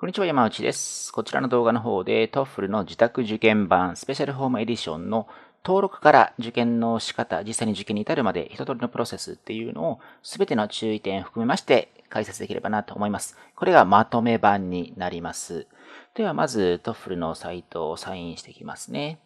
こんにちは、山内です。こちらの動画の方で TOEFL の自宅受験版スペシャルホームエディションの登録から受験の仕方、実際に受験に至るまで一通りのプロセスっていうのを全ての注意点含めまして解説できればなと思います。これがまとめ版になります。ではまず TOEFL のサイトをサインしていきますね。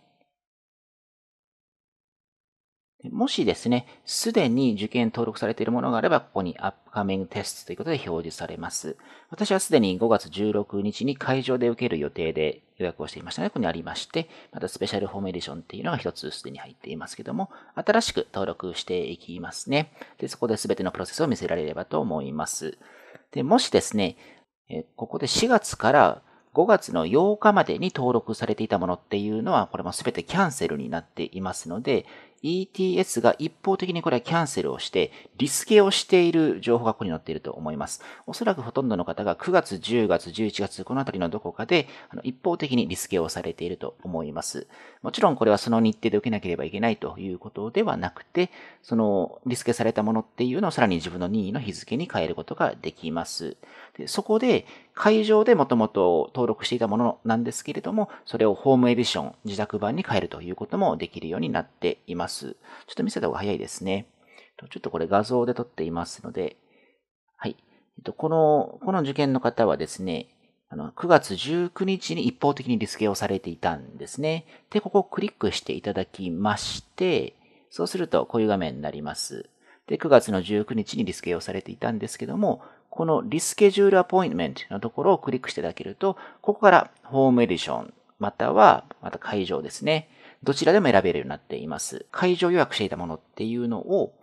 もしですね、すでに受験登録されているものがあれば、ここにアップカミングテストということで表示されます。私はすでに5月16日に会場で受ける予定で予約をしていましたの、ね、で、ここにありまして、またスペシャルフォーメーションっていうのが一つすでに入っていますけども、新しく登録していきますね。で、そこで全てのプロセスを見せられればと思います。で、もしですね、ここで4月から5月の8日までに登録されていたものっていうのは、これも全てキャンセルになっていますので、ETS が一方的にこれはキャンセルをして、リスケをしている情報がここに載っていると思います。おそらくほとんどの方が9月、10月、11月、このあたりのどこかで、あの一方的にリスケをされていると思います。もちろんこれはその日程で受けなければいけないということではなくて、そのリスケされたものっていうのをさらに自分の任意の日付に変えることができます。でそこで会場でもともと登録していたものなんですけれども、それをホームエディション、自宅版に変えるということもできるようになっています。ちょっと見せた方が早いですね。ちょっとこれ画像で撮っていますので、はい。この、この受験の方はですね、あの、9月19日に一方的にリスケをされていたんですね。で、ここをクリックしていただきまして、そうするとこういう画面になります。で、9月の19日にリスケをされていたんですけども、このリスケジュールアポイントメントのところをクリックしていただけると、ここからホームエディション、または、また会場ですね。どちらでも選べるようになっています。会場予約していたものっていうのを、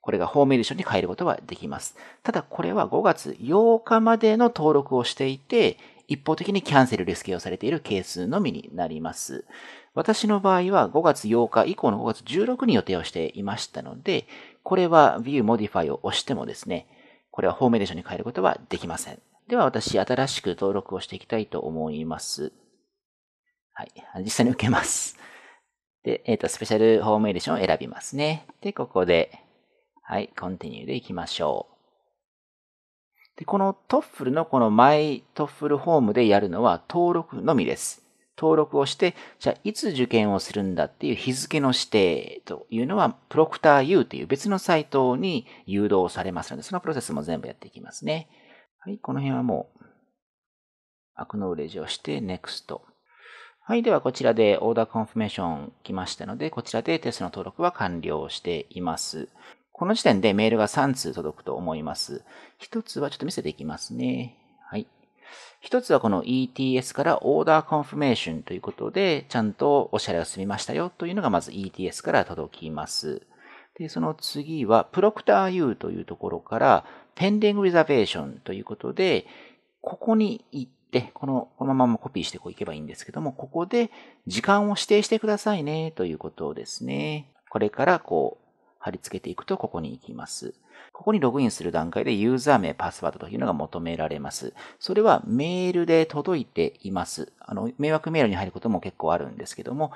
これがホームエディションに変えることができます。ただこれは5月8日までの登録をしていて、一方的にキャンセルリスケをされているケースのみになります。私の場合は5月8日以降の5月16日に予定をしていましたので、これは View Modify を押してもですね、これはフォーメーションに変えることはできません。では私、新しく登録をしていきたいと思います。はい。実際に受けます。で、えっ、ー、と、スペシャルフォーメーションを選びますね。で、ここで、はい、コンティニューでいきましょう。で、この t o f f l のこの m y t o f f l ォームでやるのは登録のみです。登録をして、じゃあいつ受験をするんだっていう日付の指定というのは、プロクター U という別のサイトに誘導されますので、そのプロセスも全部やっていきますね。はい、この辺はもう、アクノーレージをして、NEXT。はい、ではこちらでオーダーコンフィメーション来ましたので、こちらでテストの登録は完了しています。この時点でメールが3通届くと思います。1つはちょっと見せていきますね。はい。一つはこの ETS からオーダーコンフィメーションということで、ちゃんとお支払いが済みましたよというのがまず ETS から届きます。で、その次は、プロクター U というところから、ペンディングリザベーションということで、ここに行って、この、このままコピーしてこういけばいいんですけども、ここで時間を指定してくださいねということですね。これからこう、貼り付けていくとここに行きます。ここにログインする段階でユーザー名、パスワードというのが求められます。それはメールで届いています。あの、迷惑メールに入ることも結構あるんですけども、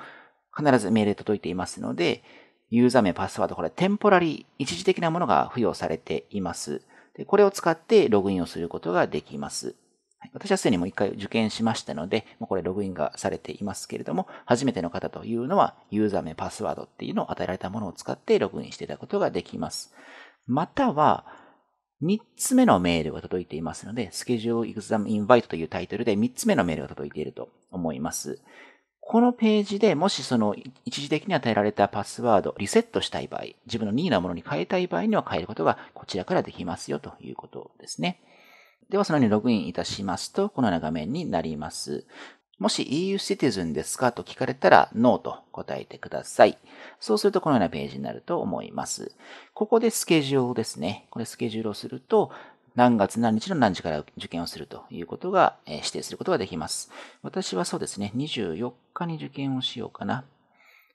必ずメールで届いていますので、ユーザー名、パスワード、これテンポラリー、一時的なものが付与されています。でこれを使ってログインをすることができます。私はすでにもう一回受験しましたので、もうこれログインがされていますけれども、初めての方というのは、ユーザー名、パスワードっていうのを与えられたものを使ってログインしていただくことができます。または、3つ目のメールが届いていますので、スケジュールエグザムインバイトというタイトルで3つ目のメールが届いていると思います。このページでもしその一時的に与えられたパスワード、リセットしたい場合、自分の任意なものに変えたい場合には変えることがこちらからできますよということですね。ではそのようにログインいたしますと、このような画面になります。もし EU シティズンですかと聞かれたら NO と答えてください。そうするとこのようなページになると思います。ここでスケジュールですね。これスケジュールをすると、何月何日の何時から受験をするということが、え指定することができます。私はそうですね、24日に受験をしようかな。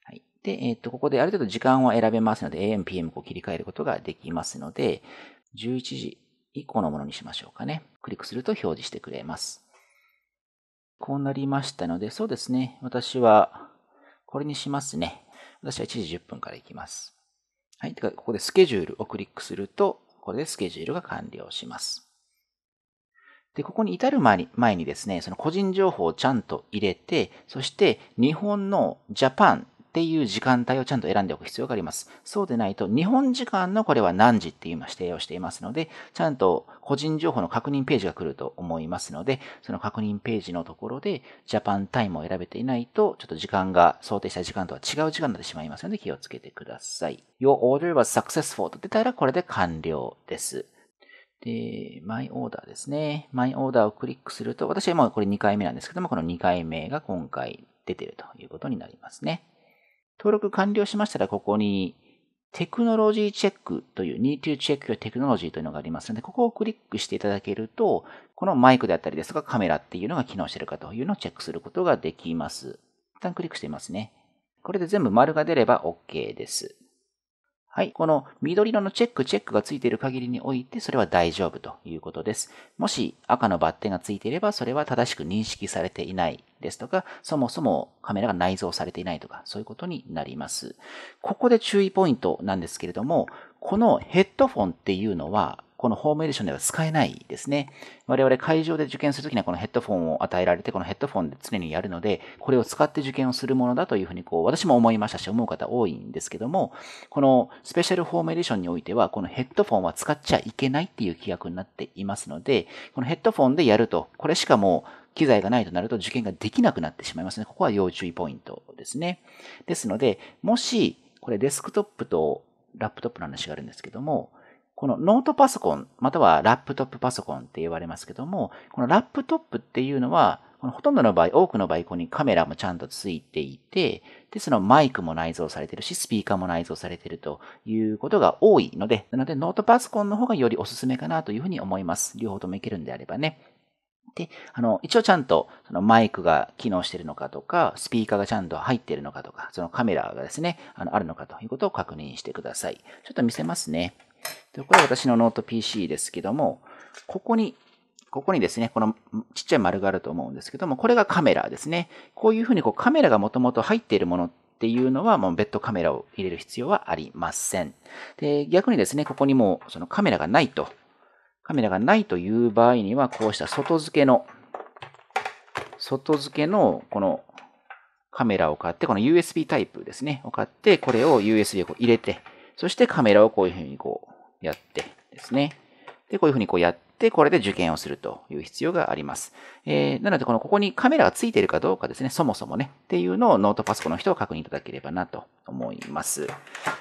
はい。で、えっ、ー、と、ここである程度時間を選べますので、AM、PM を切り替えることができますので、11時以降のものにしましょうかね。クリックすると表示してくれます。こうなりましたので、そうですね。私は、これにしますね。私は1時10分からいきます。はい。ここでスケジュールをクリックすると、これでスケジュールが完了します。で、ここに至る前に前にですね、その個人情報をちゃんと入れて、そして日本のジャパンっていう時間帯をちゃんと選んでおく必要があります。そうでないと、日本時間のこれは何時っていう今指定をしていますので、ちゃんと個人情報の確認ページが来ると思いますので、その確認ページのところで、ジャパンタイムを選べていないと、ちょっと時間が、想定した時間とは違う時間になってしまいますので、気をつけてください。Your order was successful と出たら、これで完了です。で、マイオーダーですね。マイオーダーをクリックすると、私はもうこれ2回目なんですけども、この2回目が今回出てるということになりますね。登録完了しましたら、ここに、テクノロジーチェックという Need to Check Your Technology というのがありますので、ここをクリックしていただけると、このマイクであったりですとかカメラっていうのが機能しているかというのをチェックすることができます。一旦クリックしてみますね。これで全部丸が出れば OK です。はい。この緑色のチェック、チェックがついている限りにおいて、それは大丈夫ということです。もし赤のバッテンがついていれば、それは正しく認識されていないですとか、そもそもカメラが内蔵されていないとか、そういうことになります。ここで注意ポイントなんですけれども、このヘッドフォンっていうのは、このホームエディションでは使えないですね。我々会場で受験するときにはこのヘッドフォンを与えられて、このヘッドフォンで常にやるので、これを使って受験をするものだというふうにこう、私も思いましたし、思う方多いんですけども、このスペシャルホームエディションにおいては、このヘッドフォンは使っちゃいけないっていう規約になっていますので、このヘッドフォンでやると、これしかもう機材がないとなると受験ができなくなってしまいますね。ここは要注意ポイントですね。ですので、もし、これデスクトップとラップトップの話があるんですけども、このノートパソコン、またはラップトップパソコンって言われますけども、このラップトップっていうのは、このほとんどの場合、多くの場合、ここにカメラもちゃんとついていて、で、そのマイクも内蔵されてるし、スピーカーも内蔵されてるということが多いので、なのでノートパソコンの方がよりおすすめかなというふうに思います。両方ともいけるんであればね。で、あの、一応ちゃんと、そのマイクが機能してるのかとか、スピーカーがちゃんと入ってるのかとか、そのカメラがですね、あの、あるのかということを確認してください。ちょっと見せますね。で、これは私のノート PC ですけども、ここに、ここにですね、このちっちゃい丸があると思うんですけども、これがカメラですね。こういうふうにこうカメラがもともと入っているものっていうのは、もう別途カメラを入れる必要はありません。で、逆にですね、ここにもうそのカメラがないと、カメラがないという場合には、こうした外付けの、外付けのこのカメラを買って、この USB タイプですね、を買って、これを USB を入れて、そしてカメラをこういうふうにこうやってですね。で、こういうふうにこうやって、これで受験をするという必要があります。えー、なので、この、ここにカメラがついているかどうかですね、そもそもね、っていうのをノートパソコンの人は確認いただければなと思います。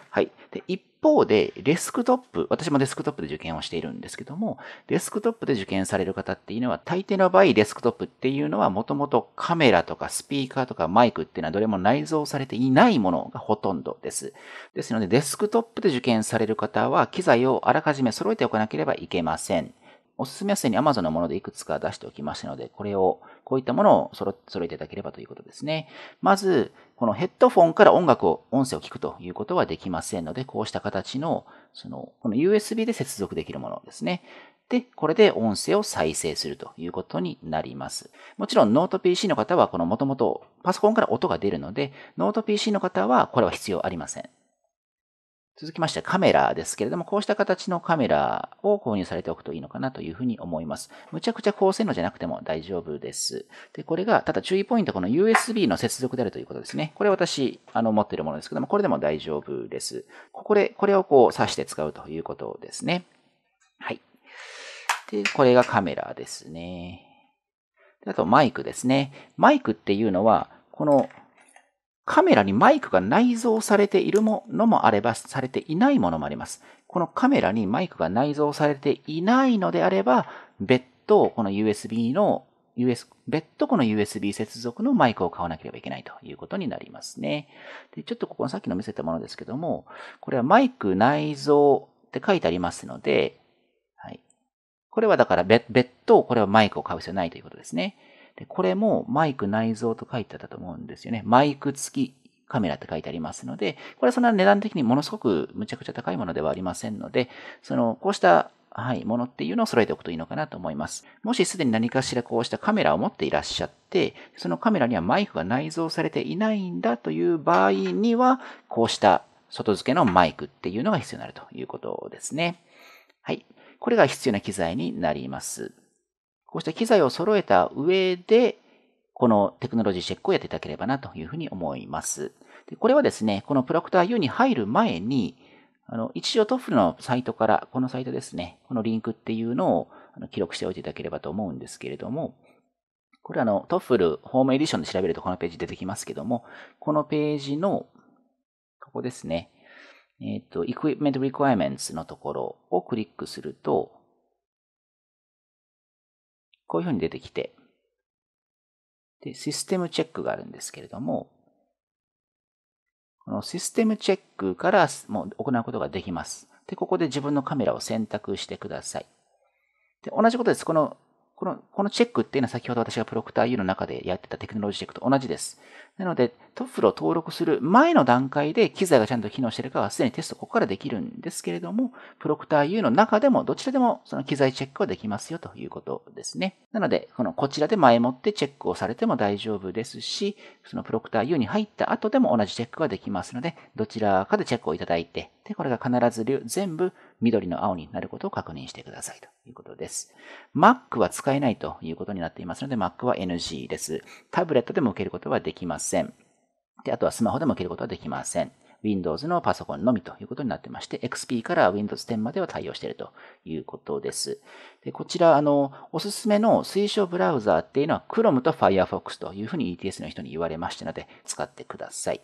はい。で、一方で、デスクトップ、私もデスクトップで受験をしているんですけども、デスクトップで受験される方っていうのは、大抵の場合、デスクトップっていうのは、もともとカメラとかスピーカーとかマイクっていうのは、どれも内蔵されていないものがほとんどです。ですので、デスクトップで受験される方は、機材をあらかじめ揃えておかなければいけません。おすすめはすでに Amazon のものでいくつか出しておきましたので、これを、こういったものを揃えていただければということですね。まず、このヘッドフォンから音楽を、音声を聞くということはできませんので、こうした形の、その、この USB で接続できるものですね。で、これで音声を再生するということになります。もちろんノート PC の方は、この元々パソコンから音が出るので、ノート PC の方はこれは必要ありません。続きましてカメラですけれども、こうした形のカメラを購入されておくといいのかなというふうに思います。むちゃくちゃ高性能じゃなくても大丈夫です。で、これが、ただ注意ポイント、この USB の接続であるということですね。これ私、あの、持っているものですけども、これでも大丈夫です。ここで、これをこう、挿して使うということですね。はい。で、これがカメラですね。あと、マイクですね。マイクっていうのは、このカメラにマイクが内蔵されているものもあれば、されていないものもあります。このカメラにマイクが内蔵されていないのであれば、別途この USB の、US、別途この USB 接続のマイクを買わなければいけないということになりますね。でちょっとここさっきの見せたものですけども、これはマイク内蔵って書いてありますので、はい。これはだから別途これはマイクを買う必要ないということですね。で、これもマイク内蔵と書いてあったと思うんですよね。マイク付きカメラって書いてありますので、これはそんな値段的にものすごくむちゃくちゃ高いものではありませんので、その、こうしたはい、ものっていうのを揃えておくといいのかなと思います。もしすでに何かしらこうしたカメラを持っていらっしゃって、そのカメラにはマイクが内蔵されていないんだという場合には、こうした外付けのマイクっていうのが必要になるということですね。はい。これが必要な機材になります。こうした機材を揃えた上で、このテクノロジーチェックをやっていただければなというふうに思います。でこれはですね、このプロクター U に入る前に、あの、一応トフルのサイトから、このサイトですね、このリンクっていうのを記録しておいていただければと思うんですけれども、これあの、トフルホームエディションで調べるとこのページ出てきますけども、このページの、ここですね、えっ、ー、と、Equipment Requirements のところをクリックすると、こういうふうに出てきて、で、システムチェックがあるんですけれども、このシステムチェックからもう行うことができます。で、ここで自分のカメラを選択してください。で、同じことです。このこの、このチェックっていうのは先ほど私がプロクター U の中でやってたテクノロジーチェックと同じです。なので、トフ e を登録する前の段階で機材がちゃんと機能してるかはすでにテストここからできるんですけれども、プロクター U の中でもどちらでもその機材チェックはできますよということですね。なので、このこちらで前もってチェックをされても大丈夫ですし、そのプロクター U に入った後でも同じチェックはできますので、どちらかでチェックをいただいて、で、これが必ず全部緑の青になることを確認してくださいということです。Mac は使えないということになっていますので、Mac は NG です。タブレットでも受けることはできません。で、あとはスマホでも受けることはできません。Windows のパソコンのみということになってまして、XP から Windows 10までは対応しているということです。でこちら、あの、おすすめの推奨ブラウザーっていうのは Chrome と Firefox というふうに ETS の人に言われましたので、使ってください。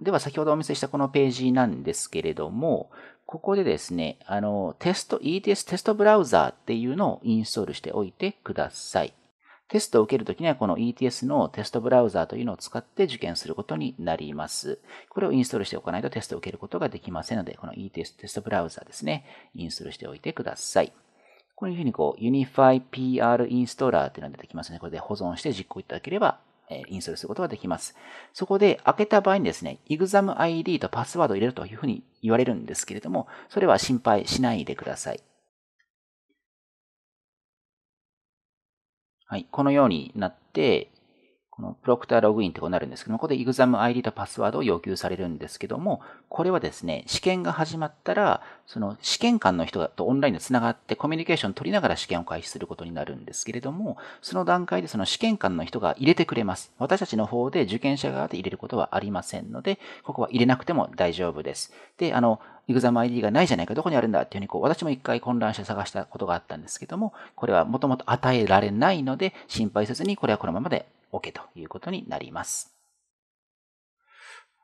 では先ほどお見せしたこのページなんですけれども、ここでですね、あの、テスト、ETS テストブラウザーっていうのをインストールしておいてください。テストを受けるときにはこの ETS のテストブラウザーというのを使って受験することになります。これをインストールしておかないとテストを受けることができませんので、この ETS テストブラウザーですね、インストールしておいてください。こういうふうにこう、Unify PR Installer っていうのが出てきますね。これで保存して実行いただければインストールすることができます。そこで開けた場合にですね、EXAMID とパスワードを入れるというふうに言われるんですけれども、それは心配しないでください。はい、このようになって、このプロクターログインってこうなるんですけども、ここで ExamID とパスワードを要求されるんですけども、これはですね、試験が始まったら、その試験官の人とオンラインで繋がってコミュニケーション取りながら試験を開始することになるんですけれども、その段階でその試験官の人が入れてくれます。私たちの方で受験者側で入れることはありませんので、ここは入れなくても大丈夫です。で、あの、ExamID がないじゃないか、どこにあるんだっていうふうにこう、私も一回混乱して探したことがあったんですけども、これはもともと与えられないので、心配せずにこれはこのままで OK ということになります。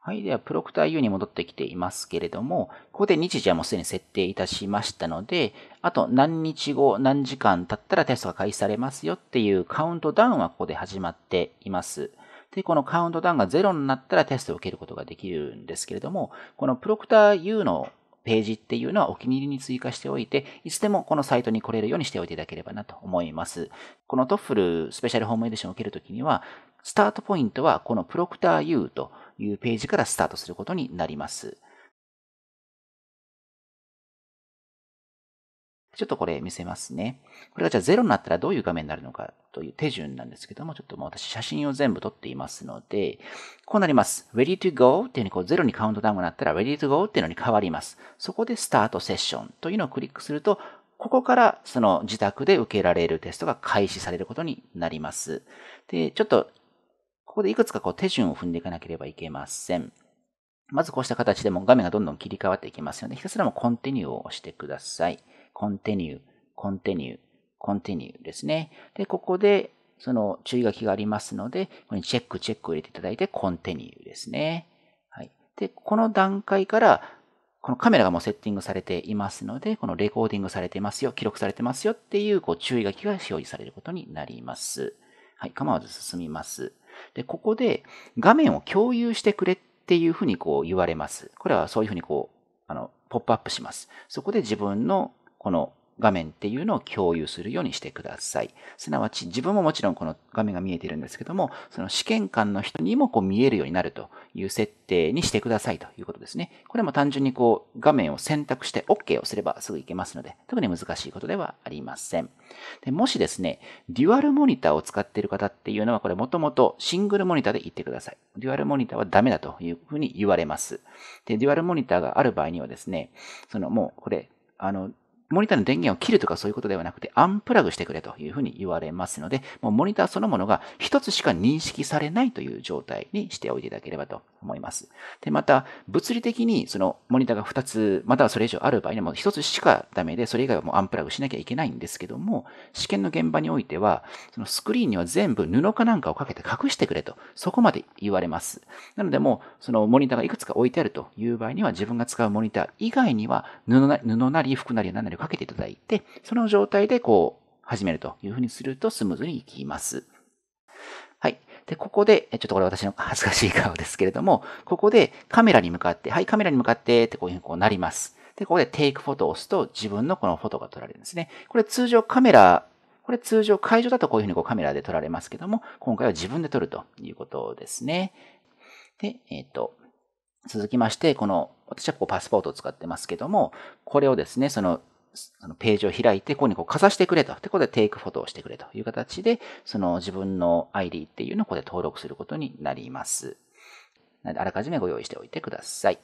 はい。では、プロクター U に戻ってきていますけれども、ここで日時はもうすでに設定いたしましたので、あと何日後、何時間経ったらテストが開始されますよっていうカウントダウンはここで始まっています。で、このカウントダウンが0になったらテストを受けることができるんですけれども、このプロクター U のページっていうのはお気に入りに追加しておいて、いつでもこのサイトに来れるようにしておいていただければなと思います。この t o フ f l スペシャルホームエディションを受けるときには、スタートポイントはこの ProctorU というページからスタートすることになります。ちょっとこれ見せますね。これがじゃあ0になったらどういう画面になるのかという手順なんですけども、ちょっともう私写真を全部撮っていますので、こうなります。ready to go っていうにこう0にカウントダウンがなったら ready to go っていうのに変わります。そこでスタートセッションというのをクリックすると、ここからその自宅で受けられるテストが開始されることになります。で、ちょっと、ここでいくつかこう手順を踏んでいかなければいけません。まずこうした形でも画面がどんどん切り替わっていきますので、ひたすらもコンティニューを押してください。continue, continue, continue ですね。で、ここでその注意書きがありますので、ここにチェック、チェックを入れていただいて continue ですね。はい。で、この段階から、このカメラがもうセッティングされていますので、このレコーディングされてますよ、記録されてますよっていうこう注意書きが表示されることになります。はい、構わず進みます。で、ここで画面を共有してくれっていうふうにこう言われます。これはそういうふうにこう、あの、ポップアップします。そこで自分のこの画面っていうのを共有するようにしてください。すなわち自分ももちろんこの画面が見えてるんですけども、その試験官の人にもこう見えるようになるという設定にしてくださいということですね。これも単純にこう画面を選択して OK をすればすぐいけますので、特に難しいことではありません。でもしですね、デュアルモニターを使っている方っていうのはこれもともとシングルモニターで言ってください。デュアルモニターはダメだというふうに言われます。で、デュアルモニターがある場合にはですね、そのもうこれ、あの、モニターの電源を切るとかそういうことではなくて、アンプラグしてくれというふうに言われますので、もうモニターそのものが一つしか認識されないという状態にしておいていただければと思います。で、また、物理的にそのモニターが2つ、またはそれ以上ある場合にも1つしかダメで、それ以外はもうアンプラグしなきゃいけないんですけども、試験の現場においては、そのスクリーンには全部布かなんかをかけて隠してくれと、そこまで言われます。なのでもう、そのモニターがいくつか置いてあるという場合には、自分が使うモニター以外には布な布なり服なり何なりをかけていただいて、その状態でこう、始めるというふうにするとスムーズにいきます。はい。で、ここで、ちょっとこれ私の恥ずかしい顔ですけれども、ここでカメラに向かって、はい、カメラに向かってってこういうふうにこうなります。で、ここでテイクフォトを押すと自分のこのフォトが撮られるんですね。これ通常カメラこれ通常会場だとこういうふうにこうカメラで撮られますけども、今回は自分で撮るということですね。で、えっ、ー、と、続きまして、この、私はこうパスポートを使ってますけども、これをですね、そのあのページを開いて、ここにこうかざしてくれと。で、ここでテイクフォトをしてくれという形で、その自分の ID っていうのをここで登録することになります。なので、あらかじめご用意しておいてください。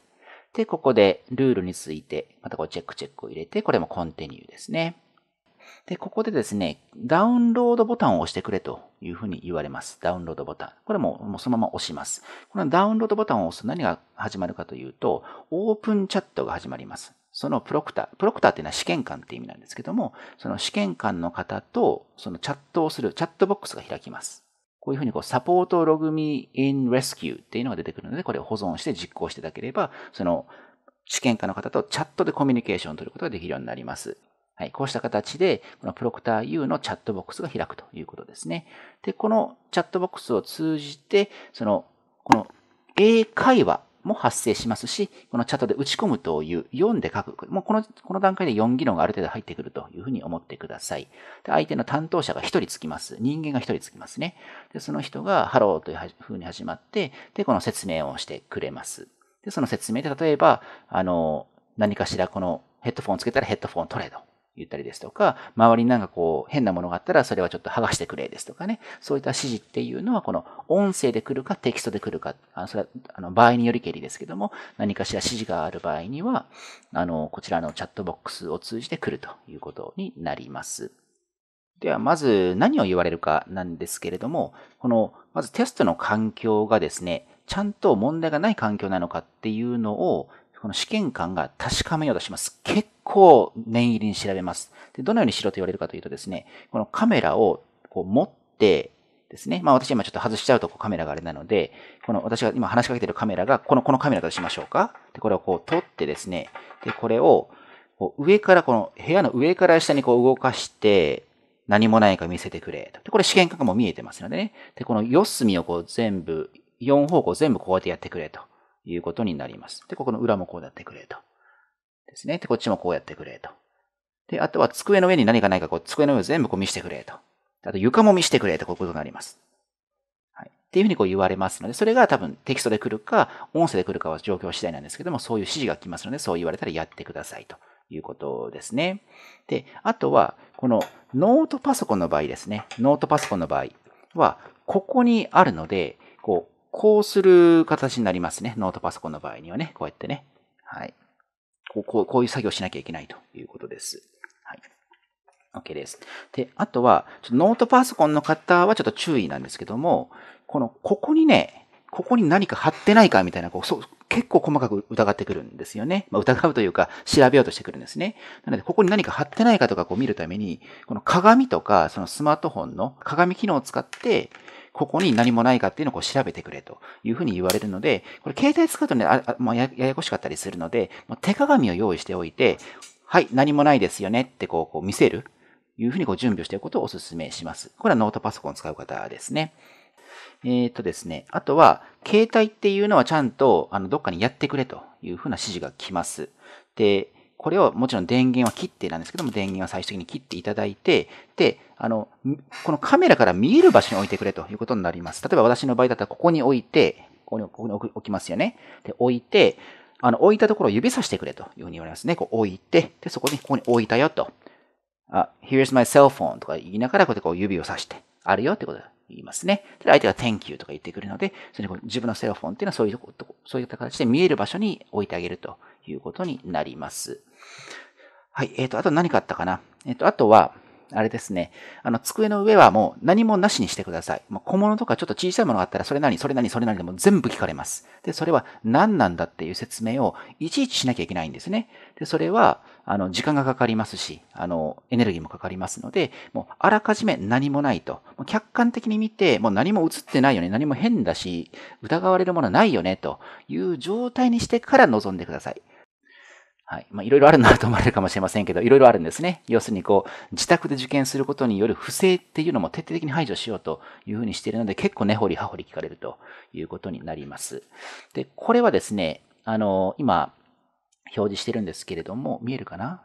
で、ここでルールについて、またこうチェックチェックを入れて、これもコンティニューですね。で、ここでですね、ダウンロードボタンを押してくれというふうに言われます。ダウンロードボタン。これももうそのまま押します。このダウンロードボタンを押すと何が始まるかというと、オープンチャットが始まります。そのプロクター、プロクターっていうのは試験官って意味なんですけども、その試験官の方とそのチャットをするチャットボックスが開きます。こういうふうにこう、サポートログミインレスキューっていうのが出てくるので、これを保存して実行していただければ、その試験官の方とチャットでコミュニケーションを取ることができるようになります。はい、こうした形で、このプロクター U のチャットボックスが開くということですね。で、このチャットボックスを通じて、その、この英会話も発生しますし、このチャットで打ち込むという、読んで書く。もうこの、この段階で4技能がある程度入ってくるというふうに思ってください。で、相手の担当者が1人つきます。人間が1人つきますね。で、その人が、ハローというふうに始まって、で、この説明をしてくれます。で、その説明で、例えば、あの、何かしらこのヘッドフォンつけたらヘッドフォン取れと。言ったりですとか、周りになんかこう変なものがあったらそれはちょっと剥がしてくれですとかね、そういった指示っていうのはこの音声で来るかテキストで来るか、あそれはあの場合によりけりですけども、何かしら指示がある場合には、あの、こちらのチャットボックスを通じて来るということになります。では、まず何を言われるかなんですけれども、この、まずテストの環境がですね、ちゃんと問題がない環境なのかっていうのを、この試験官が確かめようとします。結構念入りに調べます。でどのようにしろと言われるかというとですね、このカメラをこう持ってですね、まあ私今ちょっと外しちゃうとこうカメラがあれなので、この私が今話しかけてるカメラがこのこのカメラだとしましょうか。で、これをこう取ってですね、で、これをこう上からこの部屋の上から下にこう動かして、何もないか見せてくれと。で、これ試験感も見えてますのでね。で、この四隅をこう全部、4方向全部こうやってやってくれと。いうことになります。で、ここの裏もこうやってくれと。ですね。で、こっちもこうやってくれと。で、あとは机の上に何かないか、こう、机の上を全部こう見せてくれと。あと床も見せてくれと、こういうことになります。はい。っていうふうにこう言われますので、それが多分テキストで来るか、音声で来るかは状況次第なんですけども、そういう指示が来ますので、そう言われたらやってくださいということですね。で、あとは、このノートパソコンの場合ですね。ノートパソコンの場合は、ここにあるので、こう、こうする形になりますね。ノートパソコンの場合にはね、こうやってね。はい。こうこういう作業しなきゃいけないということです。はい。OK です。で、あとは、ちょノートパソコンの方はちょっと注意なんですけども、この、ここにね、ここに何か貼ってないかみたいな、こうそう結構細かく疑ってくるんですよね。まあ、疑うというか、調べようとしてくるんですね。なので、ここに何か貼ってないかとかこう見るために、この鏡とか、そのスマートフォンの鏡機能を使って、ここに何もないかっていうのをこう調べてくれというふうに言われるので、これ携帯使うとね、あややこしかったりするので、もう手鏡を用意しておいて、はい、何もないですよねってこうこう見せる、いうふうにこう準備をしておくことをお勧めします。これはノートパソコンを使う方ですね。えっ、ー、とですね、あとは、携帯っていうのはちゃんと、あの、どっかにやってくれというふうな指示が来ます。で、これをもちろん電源は切ってなんですけども、電源は最終的に切っていただいて、で、あの、このカメラから見える場所に置いてくれということになります。例えば私の場合だったらここに置いて、ここにここに置きますよね。で、置いて、あの、置いたところを指さしてくれというふうに言われますね。こう置いて、で、そこに、ここに置いたよと。あ、here's my cell phone とか言いながら、こうやってこう指をさして、あるよってことで言いますね。で、相手が thank you とか言ってくるので、それで自分のセロフォンっていうのはそういうとこ、そういった形で見える場所に置いてあげるということになります。はい。えっ、ー、と、あと何かあったかな。えっ、ー、と、あとは、あれですね。あの、机の上はもう何もなしにしてください。もう小物とかちょっと小さいものがあったら、それ何、それ何、それ何でも全部聞かれます。で、それは何なんだっていう説明をいちいちしなきゃいけないんですね。で、それは、あの、時間がかかりますし、あの、エネルギーもかかりますので、もうあらかじめ何もないと。客観的に見て、もう何も映ってないよね、何も変だし、疑われるものないよね、という状態にしてから臨んでください。はい。まあ、いろいろあるなと思われるかもしれませんけど、いろいろあるんですね。要するに、こう、自宅で受験することによる不正っていうのも徹底的に排除しようというふうにしているので、結構根、掘り葉掘り聞かれるということになります。で、これはですね、あの、今、表示してるんですけれども、見えるかな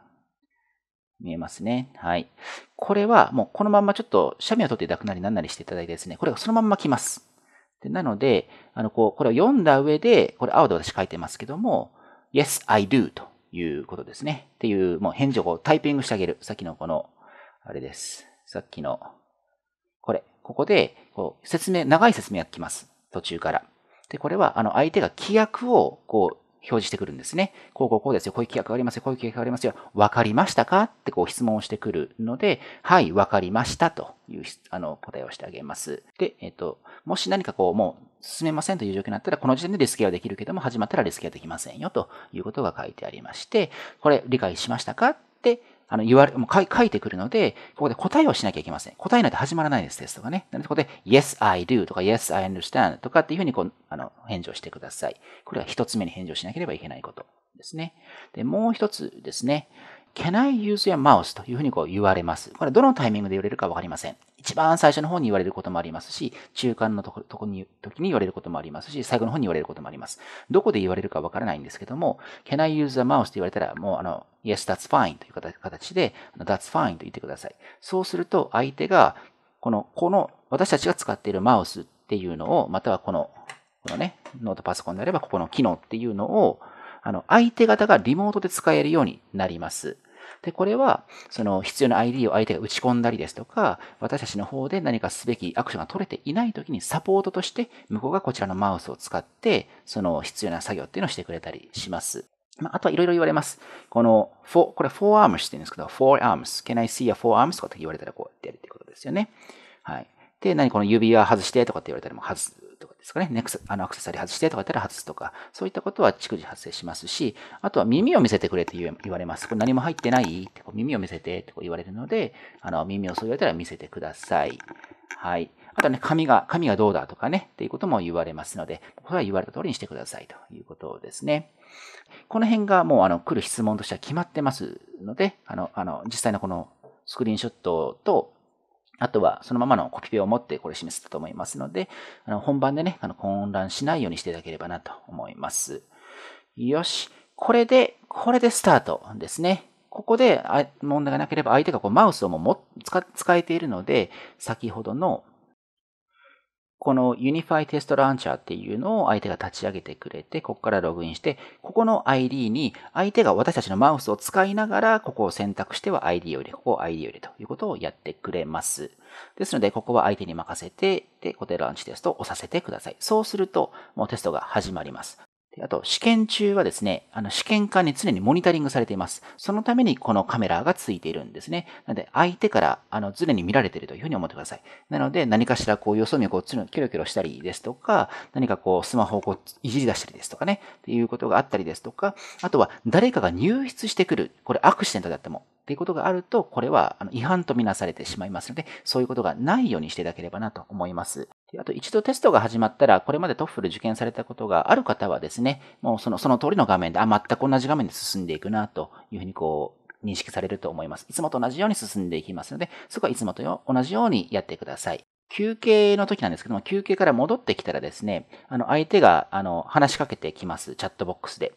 見えますね。はい。これは、もうこのまんまちょっと、写メを取っていただくなりなんなりしていただいてですね、これがそのまんま来ます。でなので、あの、こう、これを読んだ上で、これ青で私書いてますけども、Yes, I do ということですね。っていう、もう返事をこうタイピングしてあげる。さっきのこの、あれです。さっきの、これ。ここで、こう、説明、長い説明が来ます。途中から。で、これは、あの、相手が規約を、こう、表示してくるんですね。こうこうこうですよ。こういう企画がありますよ。こういう企画がありますよ。わかりましたかってこう質問をしてくるので、はい、わかりましたというあの答えをしてあげます。で、えっ、ー、と、もし何かこう、もう進めませんという状況になったら、この時点でリスケはできるけども、始まったらリスケはできませんよということが書いてありまして、これ理解しましたかってあの、言われ、もう書いてくるので、ここで答えをしなきゃいけません。答えないと始まらないです、テストがね。なので、ここで、yes, I do とか、yes, I understand とかっていうふうに、こう、あの、返事をしてください。これは一つ目に返事をしなければいけないことですね。で、もう一つですね。can I use your mouse というふうにこう言われます。これどのタイミングで言われるかわかりません。一番最初の方に言われることもありますし、中間のとこに時に言われることもありますし、最後の方に言われることもあります。どこで言われるかわからないんですけども、can I use the mouse と言われたら、もうあの、yes, that's fine という形で、that's fine と言ってください。そうすると、相手が、この、この、私たちが使っているマウスっていうのを、またはこの、このね、ノートパソコンであれば、ここの機能っていうのを、あの、相手方がリモートで使えるようになります。で、これは、その必要な ID を相手が打ち込んだりですとか、私たちの方で何かすべきアクションが取れていない時にサポートとして、向こうがこちらのマウスを使って、その必要な作業っていうのをしてくれたりします。まあ、あとはいろいろ言われます。この、フォこれフォーアームしって言うんですけど、フォーアームス。can I see your f o r a r m s とかって言われたらこうやってやるってことですよね。はい。で、何この指輪外してとかって言われたらも外すですかね、ネクス、あの、アクセサリー外してとかだったら外すとか、そういったことは逐次発生しますし、あとは耳を見せてくれて言われます。これ何も入ってないってこう耳を見せてってこう言われるので、あの、耳をそう言われたら見せてください。はい。あとはね、髪が、髪がどうだとかね、っていうことも言われますので、これは言われた通りにしてくださいということですね。この辺がもう、あの、来る質問としては決まってますので、あの、あの、実際のこのスクリーンショットとあとは、そのままのコピペを持ってこれ示すと思いますので、あの本番でね、あの混乱しないようにしていただければなと思います。よし。これで、これでスタートですね。ここで問題がなければ相手がこうマウスをもも使使えているので、先ほどのこのユニファイテストランチャーっていうのを相手が立ち上げてくれて、ここからログインして、ここの ID に相手が私たちのマウスを使いながら、ここを選択しては ID を入れ、ここを ID を入れということをやってくれます。ですので、ここは相手に任せて、で、固定ランチテストを押させてください。そうすると、もうテストが始まります。あと、試験中はですね、あの、試験管に常にモニタリングされています。そのためにこのカメラがついているんですね。なので、相手から、あの、常に見られているというふうに思ってください。なので、何かしらこう、よそ見をこう、つる、キョロキョロしたりですとか、何かこう、スマホをこう、いじり出したりですとかね、っていうことがあったりですとか、あとは、誰かが入室してくる。これ、アクシデントであっても、っていうことがあると、これはあの、違反とみなされてしまいますので、そういうことがないようにしていただければなと思います。あと一度テストが始まったら、これまでトッフル受験されたことがある方はですね、もうその、その通りの画面で、あ、全く同じ画面で進んでいくな、というふうにこう、認識されると思います。いつもと同じように進んでいきますので、そこはいつもと同じようにやってください。休憩の時なんですけども、休憩から戻ってきたらですね、あの、相手が、あの、話しかけてきます。チャットボックスで。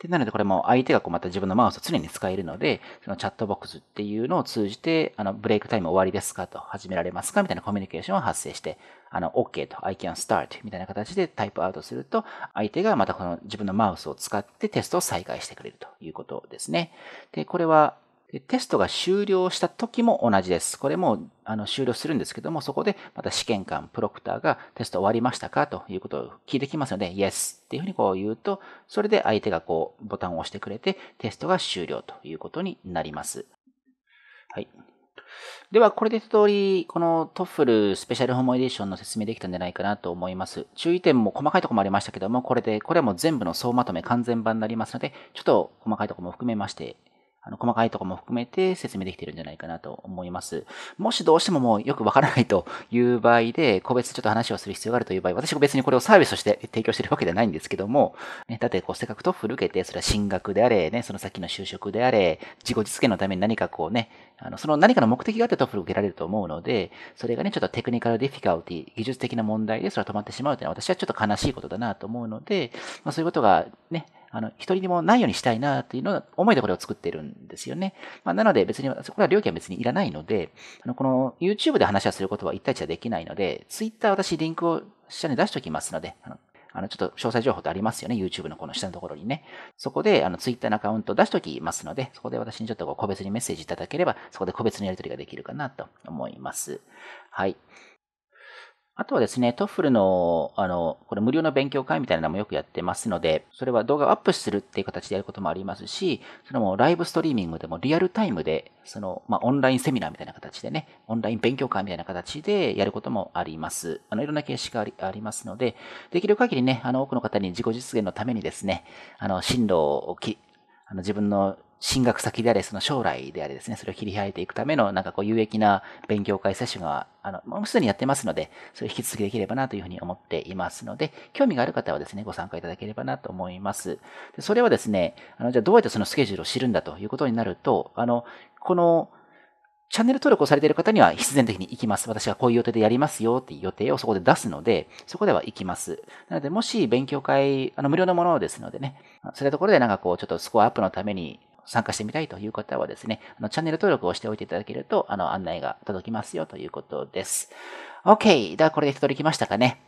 で、なのでこれも相手がこうまた自分のマウスを常に使えるので、そのチャットボックスっていうのを通じて、あの、ブレイクタイム終わりですかと、始められますかみたいなコミュニケーションを発生して、あの、OK と I can start みたいな形でタイプアウトすると、相手がまたこの自分のマウスを使ってテストを再開してくれるということですね。で、これは、でテストが終了した時も同じです。これもあの終了するんですけども、そこでまた試験官、プロクターがテスト終わりましたかということを聞いてきますので、Yes っていうふうにこう言うと、それで相手がこうボタンを押してくれて、テストが終了ということになります。はい。では、これで一通り、この t o フ f l スペシャルホモエディションの説明できたんじゃないかなと思います。注意点も細かいところもありましたけども、これで、これはもう全部の総まとめ完全版になりますので、ちょっと細かいところも含めまして、あの、細かいとこも含めて説明できてるんじゃないかなと思います。もしどうしてももうよくわからないという場合で、個別ちょっと話をする必要があるという場合、私が別にこれをサービスとして提供してるわけではないんですけども、ね、だってこう、せっかくトップ受けて、それは進学であれ、ね、その先の就職であれ、自己実現のために何かこうね、あの、その何かの目的があってトップ受けられると思うので、それがね、ちょっとテクニカルディフィカルティ、技術的な問題でそれは止まってしまうというのは私はちょっと悲しいことだなと思うので、まあそういうことがね、あの、一人にもないようにしたいなっていうのが思いでこれを作ってるんですよね。まあ、なので別に、そこは料金は別にいらないので、あの、この YouTube で話をすることは一対一はできないので、Twitter 私リンクを下に出しておきますので、あのあの、ちょっと詳細情報ってありますよね。YouTube のこの下のところにね。そこで、あの、Twitter のアカウントを出しておきますので、そこで私にちょっと個別にメッセージいただければ、そこで個別のやり取りができるかなと思います。はい。あとはですね、トッフルの、あの、これ無料の勉強会みたいなのもよくやってますので、それは動画をアップするっていう形でやることもありますし、それもライブストリーミングでもリアルタイムで、その、まあ、オンラインセミナーみたいな形でね、オンライン勉強会みたいな形でやることもあります。あの、いろんな形式がありありますので、できる限りね、あの、多くの方に自己実現のためにですね、あの、進路をき、あの、自分の進学先であれ、その将来であれですね、それを切り開いていくための、なんかこう、有益な勉強会セッションが、あの、もうすでにやってますので、それ引き続きできればなというふうに思っていますので、興味がある方はですね、ご参加いただければなと思います。でそれはですね、あの、じゃあどうやってそのスケジュールを知るんだということになると、あの、この、チャンネル登録をされている方には必然的に行きます。私はこういう予定でやりますよっていう予定をそこで出すので、そこでは行きます。なので、もし勉強会、あの、無料のものですのでね、そういったところでなんかこう、ちょっとスコアアップのために、参加してみたいという方はですね、あのチャンネル登録をしておいていただけると、あの、案内が届きますよということです。OK! ではこれで一通り来ましたかね。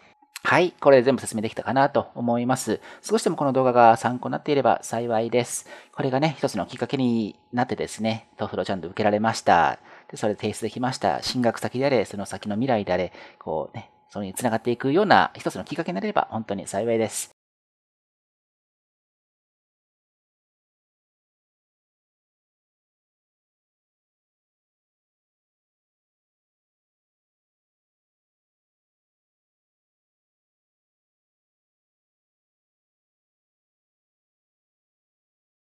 はい。これで全部説明できたかなと思います。少しでもこの動画が参考になっていれば幸いです。これがね、一つのきっかけになってですね、トフロちゃんと受けられました。で、それで提出できました。進学先であれ、その先の未来であれ、こうね、それに繋がっていくような一つのきっかけになれば本当に幸いです。